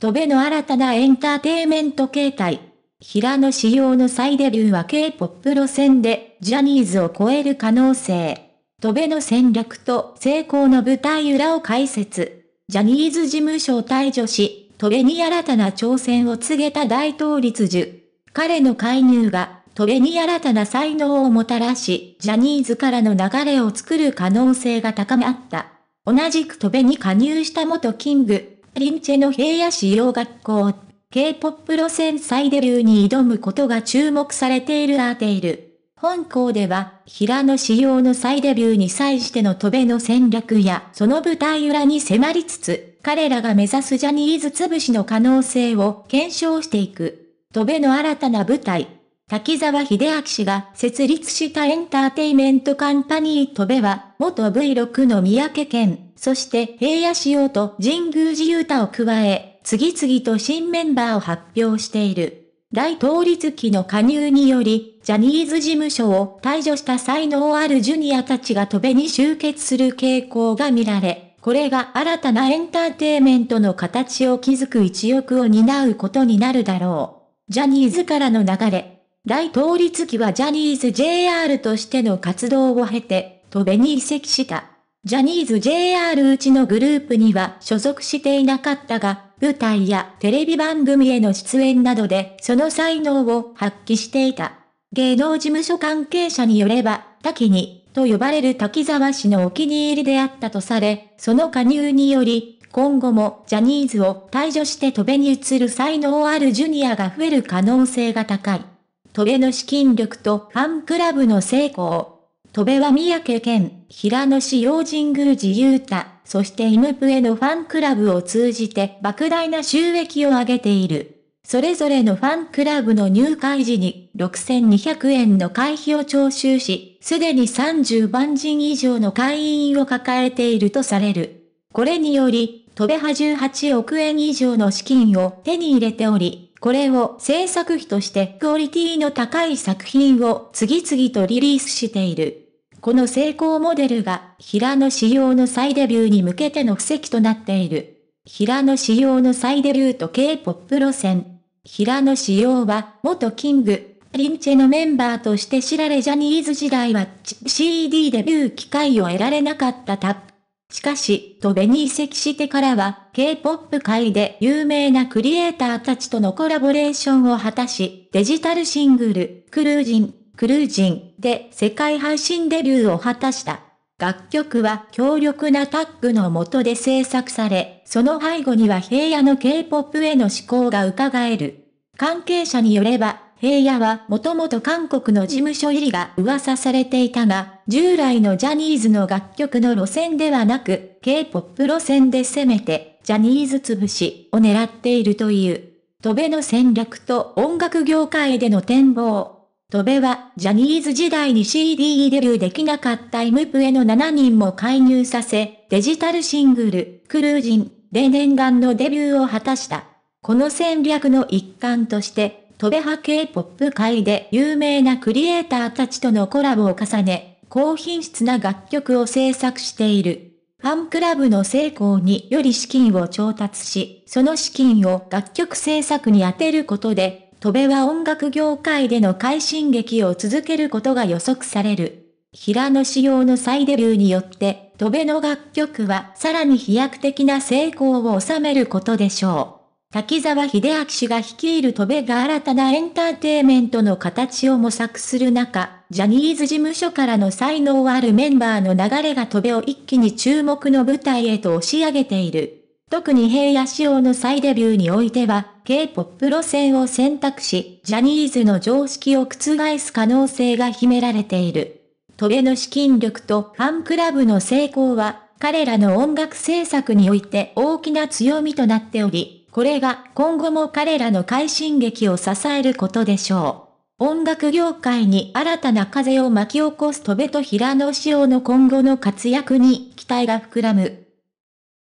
戸べの新たなエンターテイメント形態。平野仕様の再デビューは K-POP 路線で、ジャニーズを超える可能性。戸べの戦略と成功の舞台裏を解説。ジャニーズ事務所を退場し、戸べに新たな挑戦を告げた大統律樹。彼の介入が、戸べに新たな才能をもたらし、ジャニーズからの流れを作る可能性が高まった。同じく戸べに加入した元キング、リンチェの平野市洋学校、K-POP 路線再デビューに挑むことが注目されているアーテイル。本校では、平野仕様の再デビューに際しての戸べの戦略や、その舞台裏に迫りつつ、彼らが目指すジャニーズ潰しの可能性を検証していく。戸べの新たな舞台。滝沢秀明氏が設立したエンターテイメントカンパニー戸べは、元 V6 の三宅健。そして平野仕様と神宮寺勇太を加え、次々と新メンバーを発表している。大統立期の加入により、ジャニーズ事務所を退場した才能あるジュニアたちが戸べに集結する傾向が見られ、これが新たなエンターテイメントの形を築く一翼を担うことになるだろう。ジャニーズからの流れ。大統立期はジャニーズ JR としての活動を経て、戸べに移籍した。ジャニーズ JR うちのグループには所属していなかったが、舞台やテレビ番組への出演などでその才能を発揮していた。芸能事務所関係者によれば、滝に、と呼ばれる滝沢氏のお気に入りであったとされ、その加入により、今後もジャニーズを退場して飛べに移る才能あるジュニアが増える可能性が高い。飛べの資金力とファンクラブの成功。飛べは三宅健。平野市洋神宮寺雄太、そしてイムプエのファンクラブを通じて莫大な収益を上げている。それぞれのファンクラブの入会時に6200円の会費を徴収し、すでに30万人以上の会員を抱えているとされる。これにより、戸部派18億円以上の資金を手に入れており、これを制作費としてクオリティの高い作品を次々とリリースしている。この成功モデルが平野仕様の再デビューに向けての布石となっている。平野仕様の再デビューと K-POP 路線。平野仕様は元キング、リンチェのメンバーとして知られジャニーズ時代は CD デビュー機会を得られなかったタップ。しかし、とべに移籍してからは、K-POP 界で有名なクリエイターたちとのコラボレーションを果たし、デジタルシングル、クルージン、クルージン、で世界配信デビューを果たした。楽曲は強力なタッグの下で制作され、その背後には平野の K-POP への思考が伺える。関係者によれば、平野はもともと韓国の事務所入りが噂されていたが、従来のジャニーズの楽曲の路線ではなく、K-POP 路線で攻めて、ジャニーズ潰しを狙っているという、戸辺の戦略と音楽業界での展望。戸部は、ジャニーズ時代に CD デビューできなかったイムプエの7人も介入させ、デジタルシングル、クルージン、で念願のデビューを果たした。この戦略の一環として、戸部派系ポップ界で有名なクリエイターたちとのコラボを重ね、高品質な楽曲を制作している。ファンクラブの成功により資金を調達し、その資金を楽曲制作に充てることで、戸部は音楽業界での快進撃を続けることが予測される。平野仕様の再デビューによって、戸部の楽曲はさらに飛躍的な成功を収めることでしょう。滝沢秀明氏が率いる戸部が新たなエンターテイメントの形を模索する中、ジャニーズ事務所からの才能あるメンバーの流れが戸部を一気に注目の舞台へと押し上げている。特に平野仕様の再デビューにおいては、K-POP 路線を選択し、ジャニーズの常識を覆す可能性が秘められている。トゲの資金力とファンクラブの成功は、彼らの音楽制作において大きな強みとなっており、これが今後も彼らの快進撃を支えることでしょう。音楽業界に新たな風を巻き起こす戸ベと平野紫耀の今後の活躍に期待が膨らむ。